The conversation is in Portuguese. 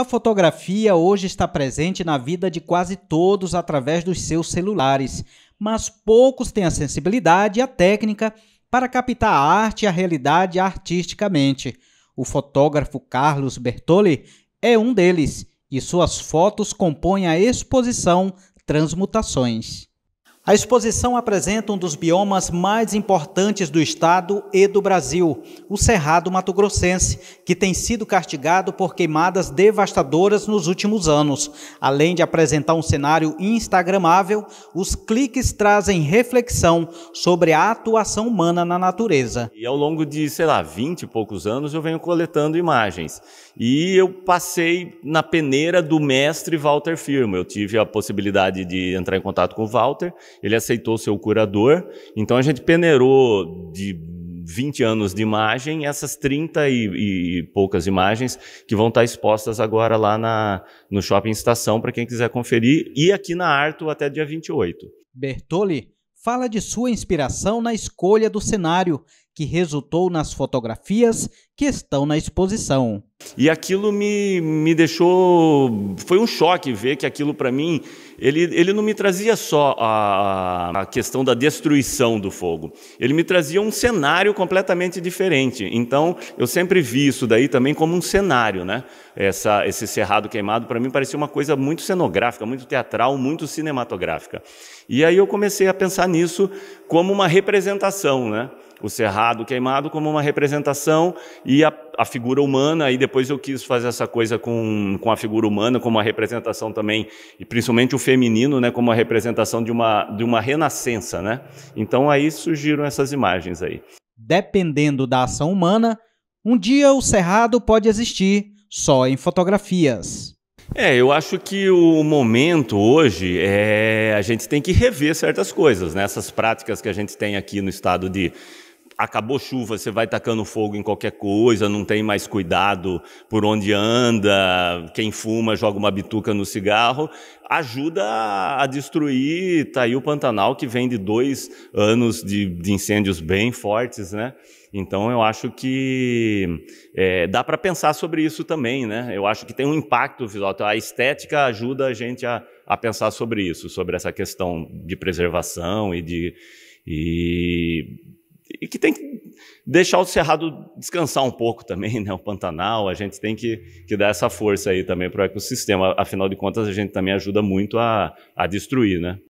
A fotografia hoje está presente na vida de quase todos através dos seus celulares, mas poucos têm a sensibilidade e a técnica para captar a arte e a realidade artisticamente. O fotógrafo Carlos Bertoli é um deles, e suas fotos compõem a exposição Transmutações. A exposição apresenta um dos biomas mais importantes do estado e do Brasil, o Cerrado Mato Grossense, que tem sido castigado por queimadas devastadoras nos últimos anos. Além de apresentar um cenário instagramável, os cliques trazem reflexão sobre a atuação humana na natureza. E ao longo de, sei lá, 20 e poucos anos eu venho coletando imagens. E eu passei na peneira do mestre Walter Firmo. Eu tive a possibilidade de entrar em contato com o Walter ele aceitou ser o curador, então a gente peneirou de 20 anos de imagem essas 30 e, e poucas imagens que vão estar expostas agora lá na, no Shopping Estação para quem quiser conferir e aqui na Arto até dia 28. Bertoli fala de sua inspiração na escolha do cenário, que resultou nas fotografias que estão na exposição. E aquilo me, me deixou. Foi um choque ver que aquilo para mim. Ele, ele não me trazia só a, a questão da destruição do fogo, ele me trazia um cenário completamente diferente. Então, eu sempre vi isso daí também como um cenário, né? Essa, esse cerrado queimado, para mim, parecia uma coisa muito cenográfica, muito teatral, muito cinematográfica. E aí eu comecei a pensar nisso como uma representação, né? O cerrado queimado como uma representação e a, a figura humana, aí depois depois eu quis fazer essa coisa com, com a figura humana, como uma representação também, e principalmente o feminino, né, como uma representação de uma, de uma renascença. Né? Então aí surgiram essas imagens aí. Dependendo da ação humana, um dia o cerrado pode existir só em fotografias. É, eu acho que o momento hoje é a gente tem que rever certas coisas, né? Essas práticas que a gente tem aqui no estado de acabou chuva, você vai tacando fogo em qualquer coisa, não tem mais cuidado por onde anda, quem fuma joga uma bituca no cigarro, ajuda a, destruir, tá aí o Pantanal que vem de dois anos de, de incêndios bem fortes, né? Então eu acho que é, dá para pensar sobre isso também, né? Eu acho que tem um impacto visual, então a estética ajuda a gente a, a pensar sobre isso, sobre essa questão de preservação e de e e que tem que deixar o Cerrado descansar um pouco também, né? O Pantanal, a gente tem que, que dar essa força aí também para o ecossistema. Afinal de contas, a gente também ajuda muito a, a destruir, né?